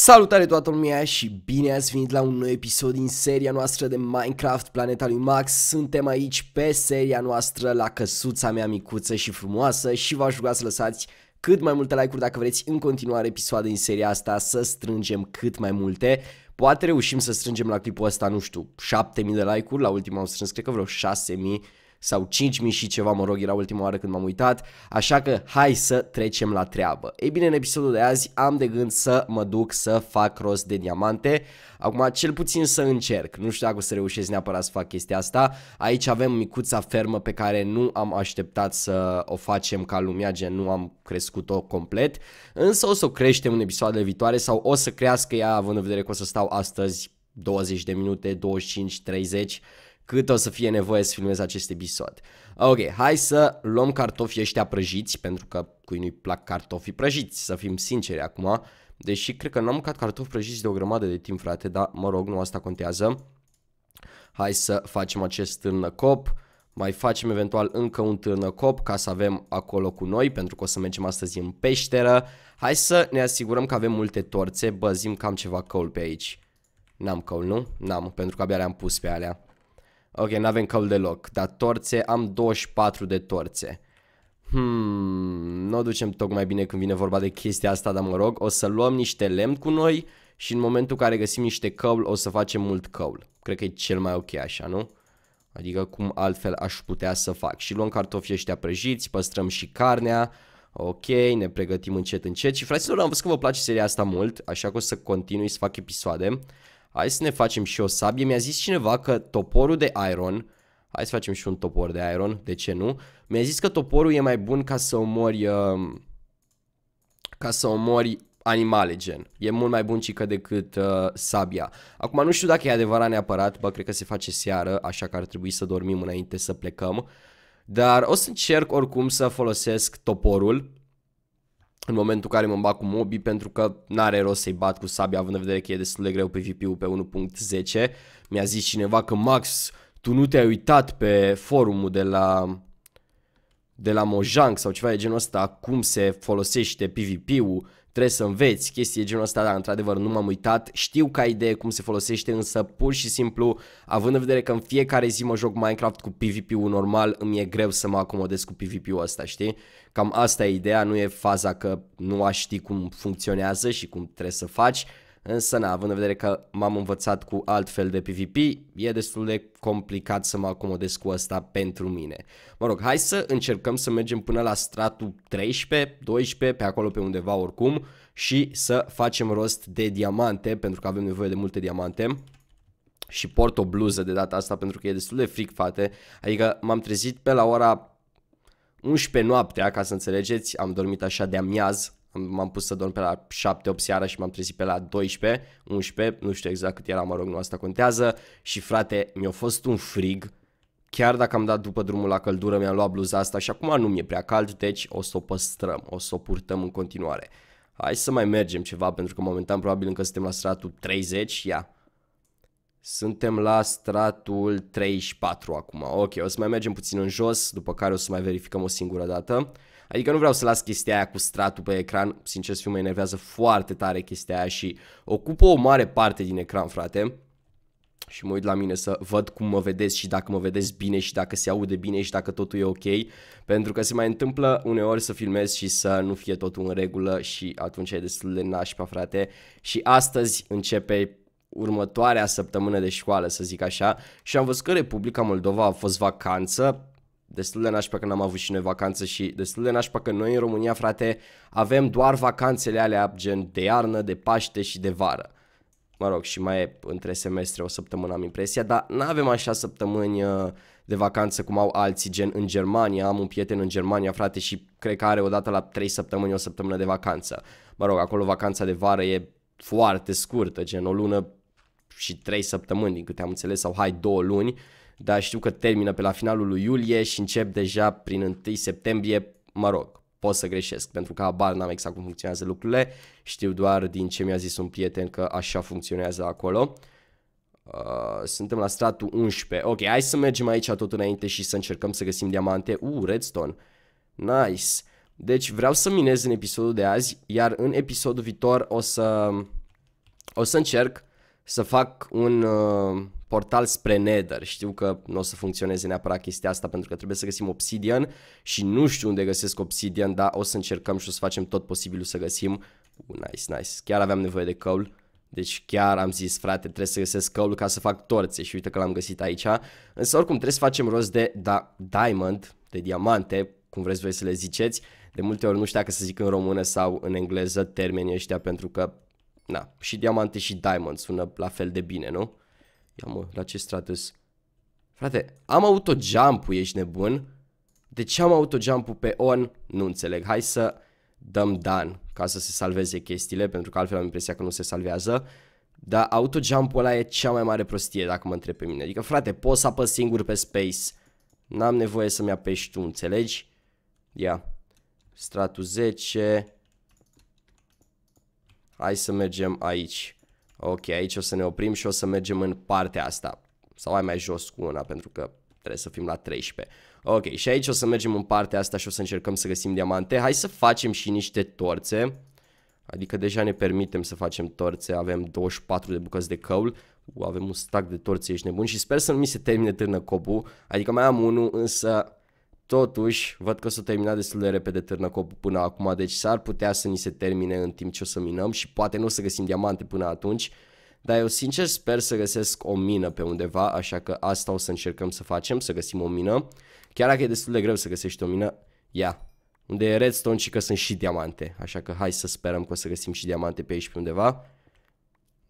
Salutare toată lumea și bine ați venit la un nou episod din seria noastră de Minecraft Planeta lui Max. Suntem aici pe seria noastră la căsuța mea micuță și frumoasă și v-aș ruga să lăsați cât mai multe like-uri dacă vreți în continuare episoade din seria asta să strângem cât mai multe. Poate reușim să strângem la clipul ăsta, nu știu, 7000 de like-uri, la ultima am strâns cred că vreo 6000 sau 5000 și ceva, mă rog, era ultima oară când m-am uitat, așa că hai să trecem la treabă. Ei bine, în episodul de azi am de gând să mă duc să fac rost de diamante, acum cel puțin să încerc, nu știu dacă o să reușesc neapărat să fac chestia asta, aici avem micuța fermă pe care nu am așteptat să o facem ca lumea, gen nu am crescut-o complet, însă o să o creștem în episoadele viitoare sau o să crească ea având în vedere că o să stau astăzi 20 de minute, 25, 30, cât o să fie nevoie să filmez acest episod. Ok, hai să luăm cartofii ăștia prăjiți, pentru că cui nu-i plac cartofii prăjiți, să fim sinceri acum. Deși cred că n-am mâncat cartofi prăjiți de o grămadă de timp, frate, dar mă rog, nu asta contează. Hai să facem acest târnăcop. Mai facem eventual încă un târnăcop ca să avem acolo cu noi, pentru că o să mergem astăzi în peșteră. Hai să ne asigurăm că avem multe torțe. Bă, zim că am ceva căul pe aici. N-am căul, nu? N-am, pentru că abia le-am pus pe alea. Ok, n-avem căl deloc, dar torțe, am 24 de torțe. Hmm, nu o ducem tocmai bine când vine vorba de chestia asta, dar mă rog, o să luăm niște lemn cu noi și în momentul în care găsim niște căl, o să facem mult căl. Cred că e cel mai ok așa, nu? Adică cum altfel aș putea să fac. Și luăm cartofii ăștia prăjiți, păstrăm și carnea, ok, ne pregătim încet încet și fraților am văzut că vă place seria asta mult, așa că o să continui să fac episoade. Hai să ne facem și o sabie. Mi-a zis cineva că toporul de iron, hai să facem și un topor de iron, de ce nu? Mi-a zis că toporul e mai bun ca să omori, uh, ca să omori animale gen. E mult mai bun cică decât uh, sabia. Acum nu știu dacă e adevărat neapărat, bă, cred că se face seară, așa că ar trebui să dormim înainte să plecăm. Dar o să încerc oricum să folosesc toporul în momentul în care mă bat cu Mobi pentru că n-are rost să-i bat cu sabia având în vedere că e destul de greu PvP-ul pe 1.10. Mi-a zis cineva că Max, tu nu te-ai uitat pe forumul de la de la Mojang sau ceva de genul ăsta, cum se folosește PvP-ul, trebuie să înveți chestii de genul ăsta, da, într-adevăr nu m-am uitat, știu ca idee cum se folosește, însă pur și simplu, având în vedere că în fiecare zi mă joc Minecraft cu PvP-ul normal, îmi e greu să mă acomodez cu PvP-ul ăsta, știi? Cam asta e ideea, nu e faza că nu aș ști cum funcționează și cum trebuie să faci, Însă, na, având în vedere că m-am învățat cu alt fel de PvP, e destul de complicat să mă acomodez cu asta pentru mine. Mă rog, hai să încercăm să mergem până la stratul 13, 12, pe acolo pe undeva oricum și să facem rost de diamante, pentru că avem nevoie de multe diamante și port o bluză de data asta pentru că e destul de fric, fate. Adică m-am trezit pe la ora 11 noaptea, ca să înțelegeți, am dormit așa de amiaz M-am pus să dorm pe la 7-8 seara și m-am trezit pe la 12, 11, nu știu exact cât era, mă rog, nu asta contează. Și frate, mi-a fost un frig, chiar dacă am dat după drumul la căldură, mi-am luat bluza asta și acum nu mi-e prea cald, deci o să o păstrăm, o să o purtăm în continuare. Hai să mai mergem ceva, pentru că momentan probabil încă suntem la stratul 30, ia. Suntem la stratul 34 acum, ok, o să mai mergem puțin în jos, după care o să mai verificăm o singură dată. Adică nu vreau să las chestia aia cu stratul pe ecran, sincer să fiu, mă enervează foarte tare chestia aia și ocupă o mare parte din ecran, frate. Și mă uit la mine să văd cum mă vedeți și dacă mă vedeți bine și dacă se aude bine și dacă totul e ok. Pentru că se mai întâmplă uneori să filmez și să nu fie totul în regulă și atunci e destul de nașpa, frate. Și astăzi începe următoarea săptămână de școală, să zic așa, și am văzut că Republica Moldova a fost vacanță, destul de nașpa că n-am avut și noi vacanță și destul de nașpa că noi în România, frate, avem doar vacanțele alea gen de iarnă, de Paște și de vară. Mă rog, și mai e între semestre o săptămână am impresia, dar nu avem așa săptămâni uh, de vacanță cum au alții, gen în Germania, am un prieten în Germania, frate, și cred că are odată la 3 săptămâni o săptămână de vacanță. Mă rog, acolo vacanța de vară e foarte scurtă, gen o lună și 3 săptămâni, din câte am înțeles, sau hai 2 luni, uh, dar știu că termină pe la finalul lui iulie și încep deja prin 1 septembrie, mă rog, pot să greșesc, pentru că abar n-am exact cum funcționează lucrurile, știu doar din ce mi-a zis un prieten că așa funcționează acolo. Uh, suntem la stratul 11. Ok, hai să mergem aici tot înainte și să încercăm să găsim diamante. Uh, redstone. Nice. Deci vreau să minez în episodul de azi, iar în episodul viitor o să o să încerc să fac un uh, portal spre Nether. Știu că nu o să funcționeze neapărat chestia asta pentru că trebuie să găsim obsidian și nu știu unde găsesc obsidian, dar o să încercăm și o să facem tot posibilul să găsim. Uh, nice, nice. Chiar aveam nevoie de căul. Deci chiar am zis, frate, trebuie să găsesc căul ca să fac torțe și uite că l-am găsit aici. Însă oricum trebuie să facem rost de da, diamond, de diamante, cum vreți voi să le ziceți. De multe ori nu știu dacă să zic în română sau în engleză termenii ăștia pentru că, na, și diamante și diamond sună la fel de bine, nu? Ia mă, la ce stratus? Frate, am autojump-ul, ești nebun? De ce am autojump-ul pe on? Nu înțeleg. Hai să dăm dan ca să se salveze chestiile, pentru că altfel am impresia că nu se salvează. Dar autojump-ul ăla e cea mai mare prostie, dacă mă întreb pe mine. Adică, frate, poți să apăs singur pe space. N-am nevoie să-mi apeși tu, înțelegi? Ia. Stratul 10. Hai să mergem aici ok, aici o să ne oprim și o să mergem în partea asta. Sau ai mai jos cu una, pentru că trebuie să fim la 13. Ok, și aici o să mergem în partea asta și o să încercăm să găsim diamante. Hai să facem și niște torțe. Adică deja ne permitem să facem torțe, avem 24 de bucăți de căul, avem un stack de torțe, ești nebun și sper să nu mi se termine târnă copul, adică mai am unul, însă Totuși, văd că s-a terminat destul de repede târnăcopul până acum, deci s-ar putea să ni se termine în timp ce o să minăm și poate nu o să găsim diamante până atunci, dar eu sincer sper să găsesc o mină pe undeva, așa că asta o să încercăm să facem, să găsim o mină. Chiar dacă e destul de greu să găsești o mină, ia, unde e redstone și că sunt și diamante, așa că hai să sperăm că o să găsim și diamante pe aici pe undeva.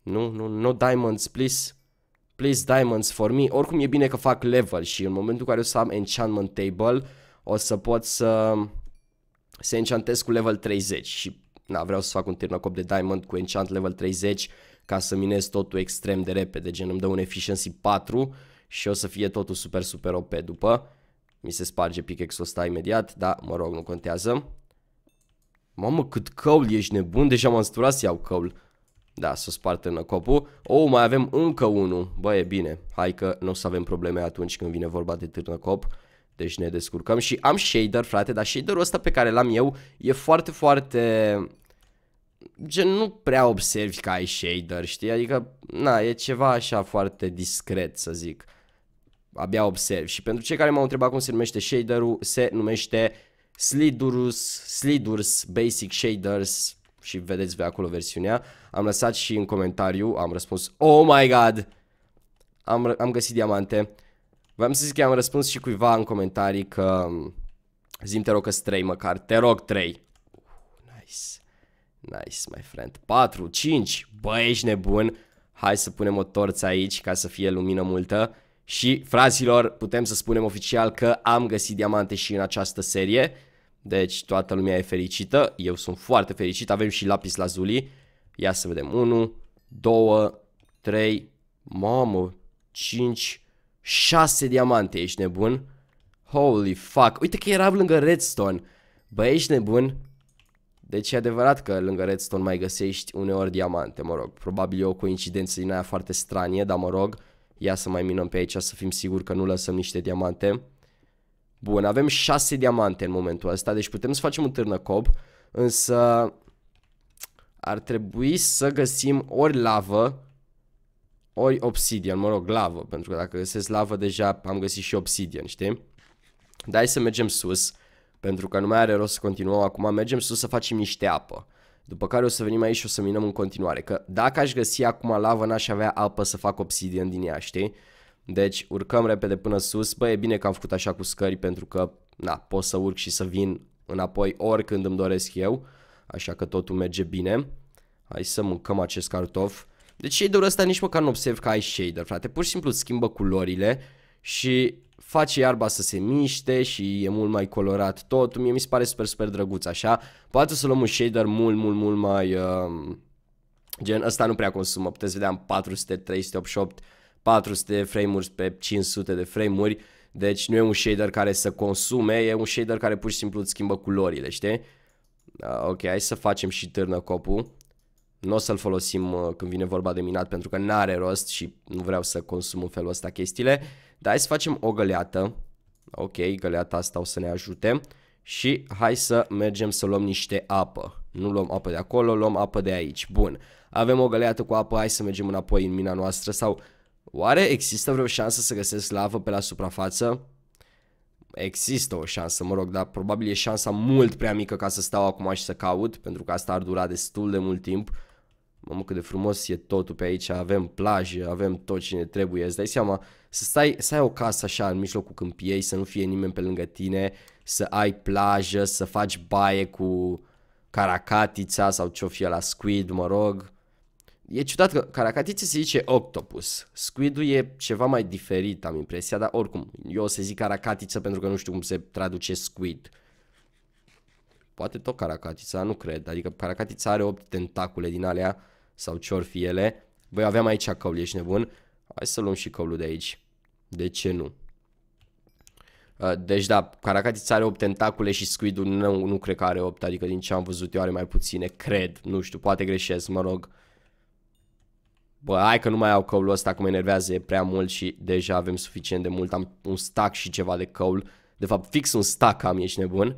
Nu, nu, no diamonds, please place diamonds for me. Oricum e bine că fac level și în momentul în care o să am enchantment table o să pot să se enchantez cu level 30 și na, vreau să fac un tirnocop de diamond cu enchant level 30 ca să minez totul extrem de repede, gen îmi dă un efficiency 4 și o să fie totul super super OP după. Mi se sparge pickaxe-ul ăsta imediat, dar mă rog, nu contează. Mamă, cât căul, ești nebun, deja m-am să iau căul. Da, să spartă copul. Oh, mai avem încă unul. Bă, e bine. Hai că nu o să avem probleme atunci când vine vorba de târnăcop. Deci ne descurcăm și am shader, frate, dar shaderul ăsta pe care l-am eu e foarte, foarte... Gen, nu prea observi că ai shader, știi? Adică, na, e ceva așa foarte discret, să zic. Abia observ. Și pentru cei care m-au întrebat cum se numește shaderul, se numește Slidurus, Slidurs Basic Shaders și vedeți voi acolo versiunea. Am lăsat și în comentariu, am răspuns, oh my god, am, am găsit diamante. V-am zic că am răspuns și cuiva în comentarii că zim te rog că 3 măcar, te rog 3. Uh, nice, nice my friend, 4, 5, bă ești nebun, hai să punem o torță aici ca să fie lumină multă. Și, fraților, putem să spunem oficial că am găsit diamante și în această serie. Deci toată lumea e fericită, eu sunt foarte fericit, avem și lapis lazuli. Ia să vedem, 1, 2, 3, mamă, 5, 6 diamante, ești nebun? Holy fuck, uite că era lângă redstone. Bă, ești nebun? Deci e adevărat că lângă redstone mai găsești uneori diamante, mă rog. Probabil e o coincidență din aia foarte stranie, dar mă rog, ia să mai minăm pe aici să fim siguri că nu lăsăm niște diamante. Bun, avem 6 diamante în momentul ăsta, deci putem să facem un târnăcob, însă ar trebui să găsim ori lavă, ori obsidian, mă rog, lavă, pentru că dacă găsesc lavă deja am găsit și obsidian, știi? Dar hai să mergem sus, pentru că nu mai are rost să continuăm acum, mergem sus să facem niște apă. După care o să venim aici și o să minăm în continuare, că dacă aș găsi acum lavă n-aș avea apă să fac obsidian din ea, știi? Deci urcăm repede până sus. Bă, e bine că am făcut așa cu scări pentru că na, pot să urc și să vin înapoi oricând îmi doresc eu. Așa că totul merge bine. Hai să mâncăm acest cartof. Deci shader-ul ăsta nici măcar nu observ că ai shader, frate. Pur și simplu schimbă culorile și face iarba să se miște și e mult mai colorat tot. Mie mi se pare super, super drăguț, așa. Poate să luăm un shader mult, mult, mult mai... Uh, gen, ăsta nu prea consumă. Puteți vedea, am 400, 388 400 de frame-uri pe 500 de frame-uri, deci nu e un shader care să consume, e un shader care pur și simplu îți schimbă culorile, știi? Da, ok, hai să facem și târnă copul. Nu o să-l folosim uh, când vine vorba de minat pentru că n-are rost și nu vreau să consum în felul ăsta chestiile. Dar hai să facem o găleată. Ok, găleata asta o să ne ajute. Și hai să mergem să luăm niște apă. Nu luăm apă de acolo, luăm apă de aici. Bun, avem o găleată cu apă, hai să mergem înapoi în mina noastră sau Oare există vreo șansă să găsesc lavă pe la suprafață? Există o șansă, mă rog, dar probabil e șansa mult prea mică ca să stau acum și să caut, pentru că asta ar dura destul de mult timp. Mamă, cât de frumos e totul pe aici, avem plajă, avem tot ce ne trebuie, îți dai seama, să stai, să ai o casă așa în mijlocul câmpiei, să nu fie nimeni pe lângă tine, să ai plajă, să faci baie cu caracatița sau ce-o fie la squid, mă rog, E ciudat că caracatițe se zice octopus. Squidul e ceva mai diferit, am impresia, dar oricum, eu o să zic caracatiță pentru că nu știu cum se traduce squid. Poate tot caracatița, nu cred. Adică caracatița are 8 tentacule din alea sau ce or fi ele. Băi, aveam aici căul, ești nebun? Hai să luăm și căulul de aici. De ce nu? Uh, deci da, caracatița are 8 tentacule și squidul nu, nu cred că are 8, adică din ce am văzut eu are mai puține, cred, nu știu, poate greșesc, mă rog. Uh, bă, hai că nu mai au căul ăsta, cum enervează prea mult și deja avem suficient de mult, am un stack și ceva de căul. De fapt, fix un stack am, ești nebun.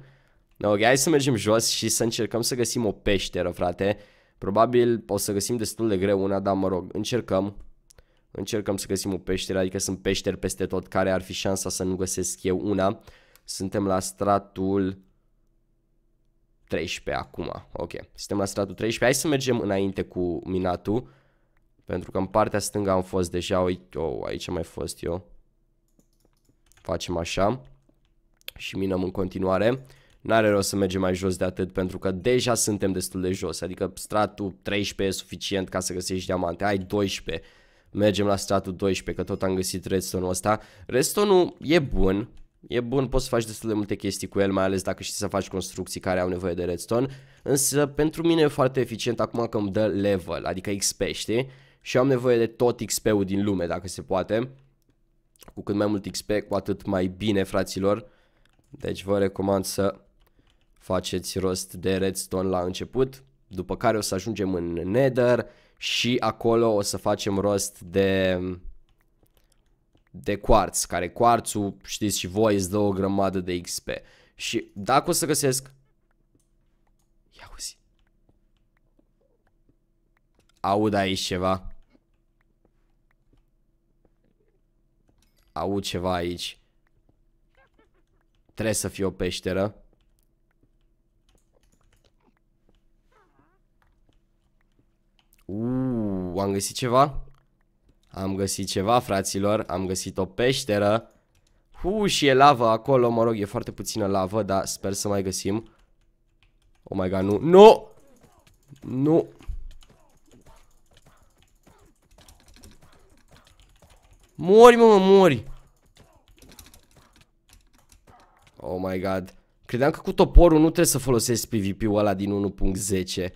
ok, hai să mergem jos și să încercăm să găsim o peșteră, frate. Probabil o să găsim destul de greu una, dar mă rog, încercăm. Încercăm să găsim o peșteră, adică sunt peșteri peste tot, care ar fi șansa să nu găsesc eu una. Suntem la stratul 13 acum, ok. Suntem la stratul 13, hai să mergem înainte cu minatul. Pentru că în partea stângă am fost deja, uite, oh, aici am mai fost eu. Facem așa. Și minăm în continuare. N-are rost să mergem mai jos de atât pentru că deja suntem destul de jos. Adică stratul 13 e suficient ca să găsești diamante. Ai 12. Mergem la stratul 12 că tot am găsit redstone-ul ăsta. Redstone-ul e bun. E bun, poți să faci destul de multe chestii cu el, mai ales dacă știi să faci construcții care au nevoie de redstone. Însă pentru mine e foarte eficient acum că îmi dă level, adică XP, știi? și am nevoie de tot XP-ul din lume, dacă se poate. Cu cât mai mult XP, cu atât mai bine, fraților. Deci vă recomand să faceți rost de redstone la început, după care o să ajungem în nether și acolo o să facem rost de de quartz, care quartzul, știți și voi, îți dă o grămadă de XP. Și dacă o să găsesc... Ia uzi. Aud aici ceva. Aud ceva aici. Trebuie să fie o peșteră. Uuu, am găsit ceva? Am găsit ceva, fraților. Am găsit o peșteră. Hu, și e lavă acolo, mă rog, e foarte puțină lavă, dar sper să mai găsim. Oh my god, nu. Nu! Nu! Mori, mă, mori. Oh my god. Credeam că cu toporul nu trebuie să folosesc PvP-ul ăla din 1.10.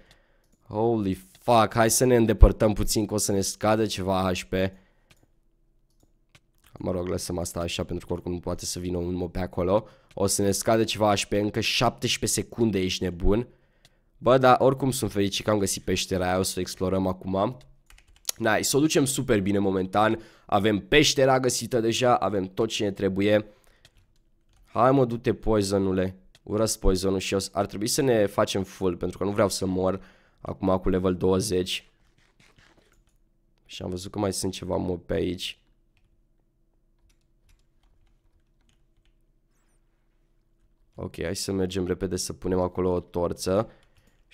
Holy fuck, hai să ne îndepărtăm puțin că o să ne scadă ceva HP. Mă rog, lăsăm asta așa pentru că oricum nu poate să vină un mob pe acolo. O să ne scadă ceva HP, încă 17 secunde, ești nebun. Bă, dar oricum sunt fericit că am găsit peștera aia, o să explorăm acum. Nice, o ducem super bine momentan. Avem peștera găsită deja, avem tot ce ne trebuie. Hai mă, du-te poisonule. Urăs poisonul și Ar trebui să ne facem full, pentru că nu vreau să mor acum cu level 20. Și am văzut că mai sunt ceva mob pe aici. Ok, hai să mergem repede să punem acolo o torță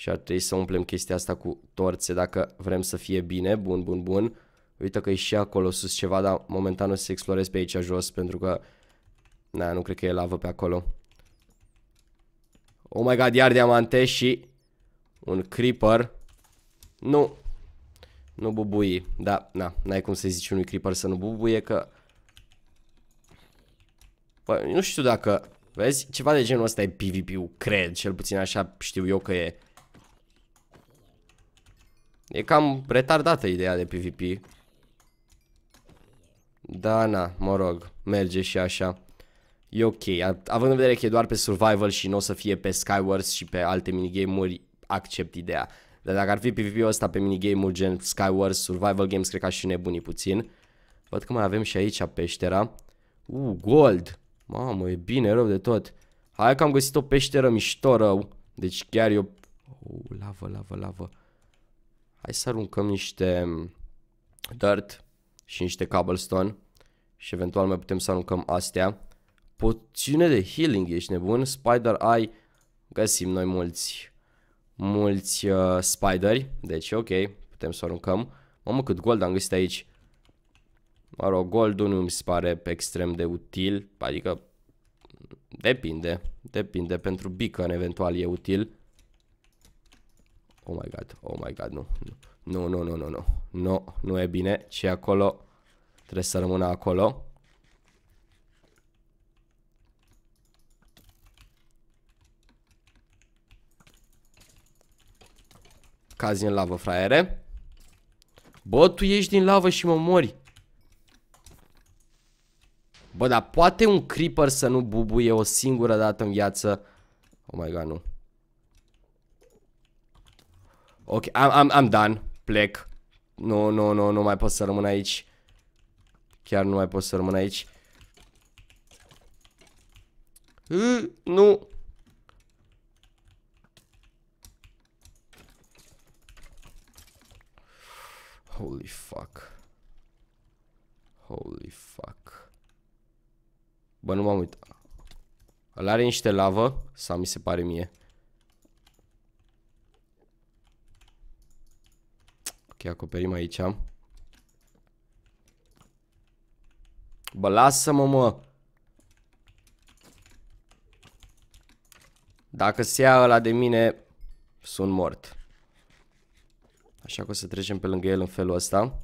și ar trebui să umplem chestia asta cu torțe dacă vrem să fie bine, bun, bun, bun. Uite că e și acolo sus ceva, dar momentan o să explorez pe aici jos pentru că na, nu cred că e lavă pe acolo. Oh my god, iar diamante și un creeper. Nu, nu bubui, da, na, n-ai cum să-i zici unui creeper să nu bubuie că... Bă, păi, nu știu dacă, vezi, ceva de genul ăsta e PvP-ul, cred, cel puțin așa știu eu că e... E cam retardată ideea de PvP. Da, na, mă rog, merge și așa. E ok, având în vedere că e doar pe survival și nu o să fie pe Skywars și pe alte minigame-uri, accept ideea. Dar dacă ar fi PvP-ul ăsta pe minigame-uri gen Skywars, survival games, cred că aș fi nebunii puțin. Văd că mai avem și aici peștera. Uh, gold! Mamă, e bine, rău de tot. Hai că am găsit o peșteră mișto rău. Deci chiar eu... Oh, lavă, lavă, lavă. Hai să aruncăm niște dirt și niște cobblestone și eventual mai putem să aruncăm astea. Poțiune de healing, ești nebun? Spider Eye, găsim noi mulți, mulți uh, spideri, deci ok, putem să aruncăm. Mamă cât gold am găsit aici. Mă rog, goldul nu mi se pare extrem de util, adică depinde, depinde, pentru beacon eventual e util. Oh my god, oh my god, nu. Nu, nu, nu, nu, nu. Nu, nu e bine. ce acolo? Trebuie să rămână acolo. Cazi în lavă, fraiere. Bă, tu ieși din lavă și mă mori. Bă, dar poate un creeper să nu bubuie o singură dată în viață? Oh my god, nu. Ok, am, am, I'm done, plec Nu, nu, nu, nu mai pot să rămân aici Chiar nu mai pot să rămân aici mm, Nu Holy fuck Holy fuck Bă, nu m-am uitat Ăla are niște lavă Sau mi se pare mie Ok, acoperim aici. Bă, lasă-mă, mă! Dacă se ia ăla de mine, sunt mort. Așa că o să trecem pe lângă el în felul ăsta.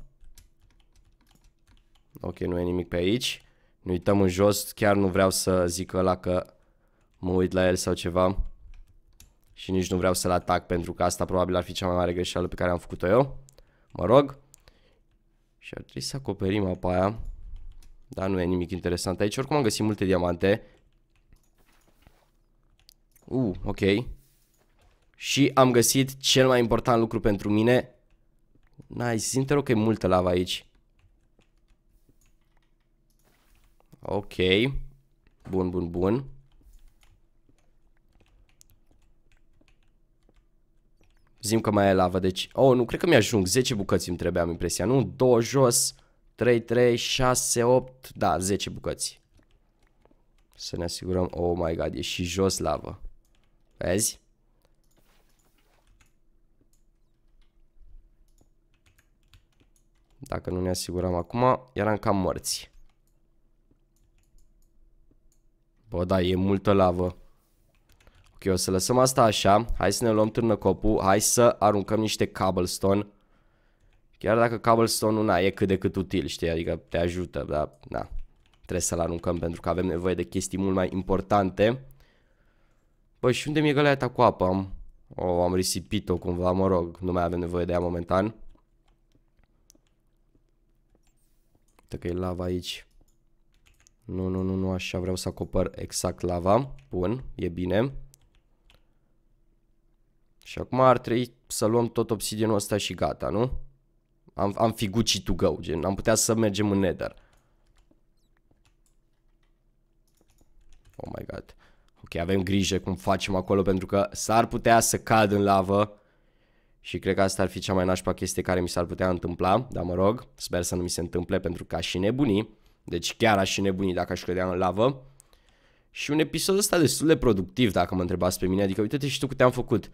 Ok, nu e nimic pe aici. nu uităm în jos, chiar nu vreau să zic ăla că mă uit la el sau ceva. Și nici nu vreau să-l atac pentru că asta probabil ar fi cea mai mare greșeală pe care am făcut-o eu mă rog. Și ar trebui să acoperim apa aia. Dar nu e nimic interesant aici. Oricum am găsit multe diamante. Uh, ok. Și am găsit cel mai important lucru pentru mine. Nice, simt rog că e multă lava aici. Ok. Bun, bun, bun. Zim că mai e lavă, deci... Oh, nu, cred că mi-ajung. 10 bucăți îmi trebuie, am impresia, nu? 2 jos, 3, 3, 6, 8... Da, 10 bucăți. Să ne asigurăm... Oh my god, e și jos lavă. Vezi? Dacă nu ne asigurăm acum, eram cam morți. Bă, da, e multă lavă. Ok, o să lăsăm asta așa. Hai să ne luăm târnăcopul. Hai să aruncăm niște cobblestone. Chiar dacă cobblestone-ul, na, e cât de cât util, știi? Adică te ajută, dar, na, trebuie să-l aruncăm pentru că avem nevoie de chestii mult mai importante. Bă, și unde mi-e găleata cu apă? Am, o, am risipit-o cumva, mă rog, nu mai avem nevoie de ea momentan. Uite că e lava aici. Nu, nu, nu, nu, așa vreau să acopăr exact lava. Bun, e bine. Și acum ar trebui să luăm tot obsidianul ăsta și gata, nu? Am, am fi Gucci to go, gen, am putea să mergem în Nether. Oh my god. Ok, avem grijă cum facem acolo pentru că s-ar putea să cad în lavă. Și cred că asta ar fi cea mai nașpa chestie care mi s-ar putea întâmpla, dar mă rog, sper să nu mi se întâmple pentru că aș și nebuni. Deci chiar aș și nebuni dacă aș credea în lavă. Și un episod ăsta destul de productiv, dacă mă întrebați pe mine, adică uite-te și tu câte am făcut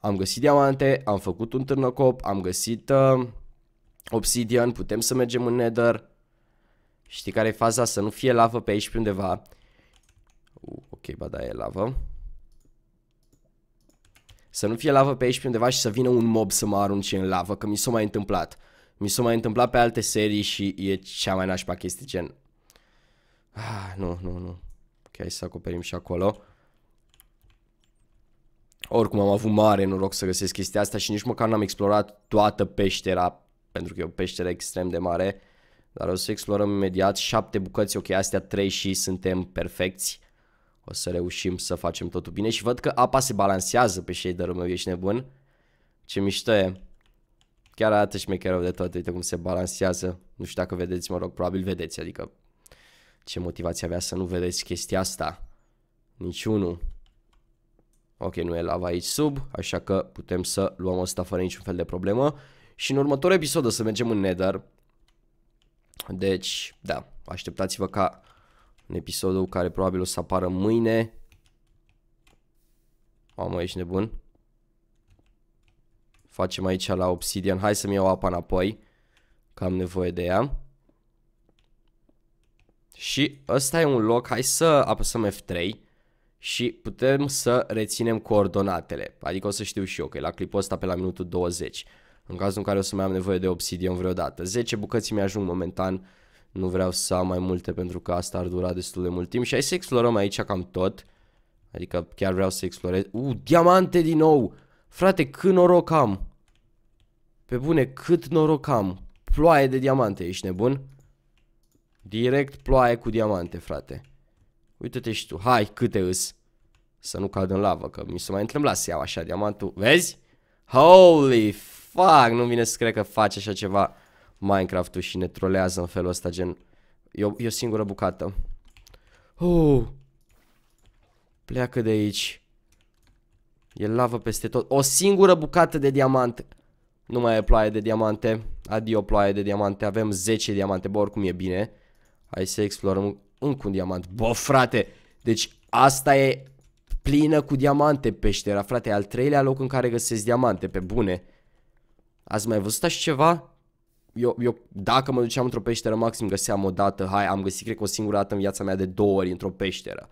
am găsit diamante, am făcut un târnăcop, am găsit uh, obsidian, putem să mergem în nether. Știi care e faza? Să nu fie lavă pe aici pe undeva. Uh, ok, ba da, e lavă. Să nu fie lavă pe aici pe undeva și să vină un mob să mă arunce în lavă, că mi s-a mai întâmplat. Mi s-a mai întâmplat pe alte serii și e cea mai nașpa chestie, gen... Ah, nu, nu, nu. Ok, hai să acoperim și acolo. Oricum am avut mare noroc să găsesc chestia asta și nici măcar n-am explorat toată peștera, pentru că e o peșteră extrem de mare. Dar o să explorăm imediat, șapte bucăți, ok, astea trei și suntem perfecți. O să reușim să facem totul bine și văd că apa se balansează pe shader-ul meu, ești nebun? Ce mișto e. Chiar arată șmecherul de tot, uite cum se balansează. Nu știu dacă vedeți, mă rog, probabil vedeți, adică ce motivație avea să nu vedeți chestia asta. Niciunul. Ok, nu e lava aici sub, așa că putem să luăm asta fără niciun fel de problemă. Și în următorul episod o să mergem în Nether. Deci, da, așteptați-vă ca în episodul care probabil o să apară mâine. Mamă, ești nebun. Facem aici la Obsidian. Hai să-mi iau apa înapoi, că am nevoie de ea. Și ăsta e un loc, hai să apăsăm F3 și putem să reținem coordonatele. Adică o să știu și eu că e la clipul ăsta pe la minutul 20. În cazul în care o să mai am nevoie de obsidian vreodată. 10 bucăți mi-ajung momentan. Nu vreau să am mai multe pentru că asta ar dura destul de mult timp. Și hai să explorăm aici cam tot. Adică chiar vreau să explorez. U, diamante din nou! Frate, cât noroc am! Pe bune, cât noroc am! Ploaie de diamante, ești nebun? Direct ploaie cu diamante, frate. Uite-te și tu, hai câte îs. Să nu cad în lavă, că mi se mai întâmpla să iau așa diamantul. Vezi? Holy fuck, nu vine să cred că face așa ceva Minecraft-ul și ne trolează în felul ăsta, gen... E o, e o singură bucată. Uh, pleacă de aici. E lavă peste tot. O singură bucată de diamant. Nu mai e ploaie de diamante. Adio ploaie de diamante. Avem 10 diamante. Bă, oricum e bine. Hai să explorăm încă un diamant. Bă, frate, deci asta e plină cu diamante peștera, frate, al treilea loc în care găsesc diamante, pe bune. Ați mai văzut așa ceva? Eu, eu, dacă mă duceam într-o peșteră, maxim găseam o dată, hai, am găsit, cred că o singură dată în viața mea de două ori într-o peșteră.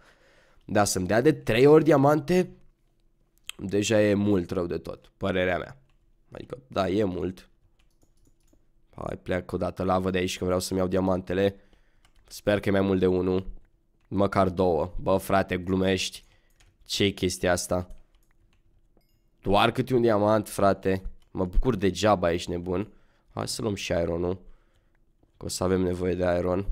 Dar să-mi dea de trei ori diamante, deja e mult rău de tot, părerea mea. Adică, da, e mult. Hai, pleacă o dată lavă de aici că vreau să-mi iau diamantele. Sper că e mai mult de unul. Măcar două. Bă, frate, glumești. ce e chestia asta? Doar câte un diamant, frate. Mă bucur degeaba, ești nebun. Hai să luăm și ironul. Că o să avem nevoie de iron.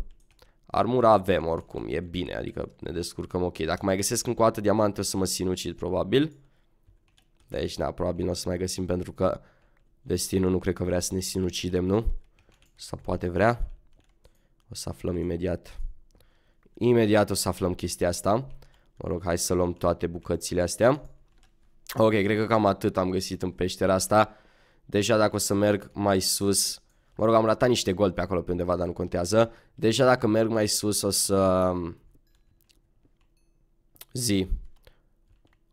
Armura avem oricum, e bine, adică ne descurcăm ok. Dacă mai găsesc încă o dată diamante o să mă sinucid probabil. Deci, aici, da, probabil nu o să mai găsim pentru că destinul nu cred că vrea să ne sinucidem, nu? Sau poate vrea. O să aflăm imediat. Imediat o să aflăm chestia asta. Mă rog, hai să luăm toate bucățile astea. Ok, cred că cam atât am găsit în peștera asta. Deja dacă o să merg mai sus... Mă rog, am ratat niște gol pe acolo pe undeva, dar nu contează. Deja dacă merg mai sus o să... Zi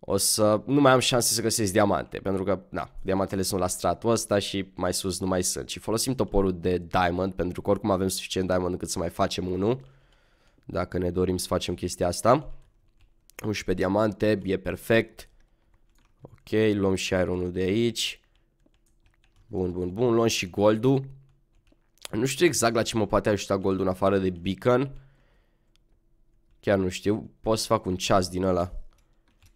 o să nu mai am șanse să găsesc diamante, pentru că, na, diamantele sunt la stratul ăsta și mai sus nu mai sunt. Și folosim toporul de diamond, pentru că oricum avem suficient diamond încât să mai facem unul, dacă ne dorim să facem chestia asta. 11 diamante, e perfect. Ok, luăm și ironul de aici. Bun, bun, bun, luăm și goldul. Nu știu exact la ce mă poate ajuta goldul în afară de beacon. Chiar nu știu, pot să fac un ceas din ăla.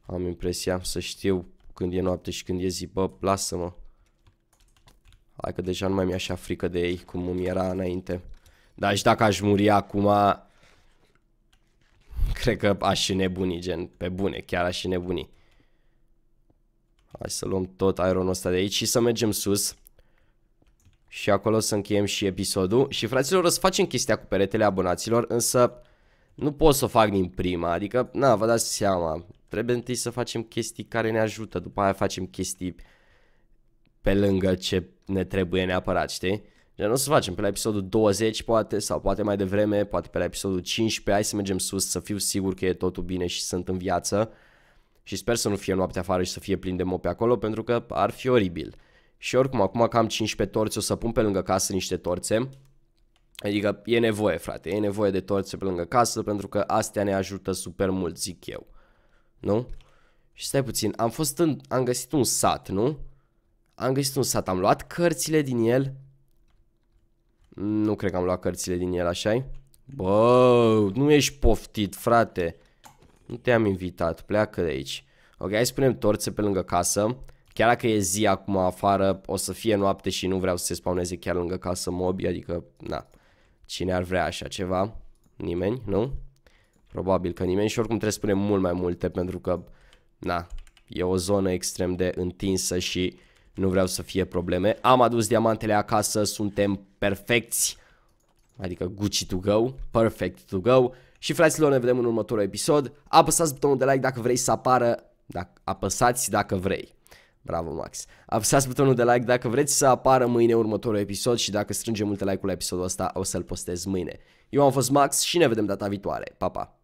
Am impresia să știu când e noapte și când e zi, bă, lasă-mă. Hai că deja nu mai mi așa frică de ei cum îmi era înainte. Dar și dacă aș muri acum, cred că aș nebuni, gen, pe bune, chiar aș nebuni. Hai să luăm tot aeronul ăsta de aici și să mergem sus. Și acolo să încheiem și episodul. Și fraților, o să facem chestia cu peretele abonaților, însă nu pot să o fac din prima, adică, na, vă dați seama, trebuie întâi să facem chestii care ne ajută, după aia facem chestii pe lângă ce ne trebuie neapărat, știi? nu o să facem pe la episodul 20 poate, sau poate mai devreme, poate pe la episodul 15, hai să mergem sus, să fiu sigur că e totul bine și sunt în viață. Și sper să nu fie noapte afară și să fie plin de mope acolo, pentru că ar fi oribil. Și oricum, acum că am 15 torți, o să pun pe lângă casă niște torțe Adică e nevoie, frate, e nevoie de torțe pe lângă casă pentru că astea ne ajută super mult, zic eu. Nu? Și stai puțin, am fost în, am găsit un sat, nu? Am găsit un sat, am luat cărțile din el. Nu cred că am luat cărțile din el, așa -i? Bă, nu ești poftit, frate. Nu te-am invitat, pleacă de aici. Ok, hai să punem torțe pe lângă casă. Chiar dacă e zi acum afară, o să fie noapte și nu vreau să se spawneze chiar lângă casă mobi, adică, na. Cine ar vrea așa ceva? Nimeni, nu? Probabil că nimeni și oricum trebuie să punem mult mai multe pentru că, na, e o zonă extrem de întinsă și nu vreau să fie probleme. Am adus diamantele acasă, suntem perfecți, adică Gucci to go, perfect to go. Și fraților, ne vedem în următorul episod. Apăsați butonul de like dacă vrei să apară, dacă, apăsați dacă vrei. Bravo, Max. Apăsați butonul de like dacă vreți să apară mâine următorul episod și dacă strângem multe like-uri la episodul ăsta, o să-l postez mâine. Eu am fost Max și ne vedem data viitoare. Pa, pa!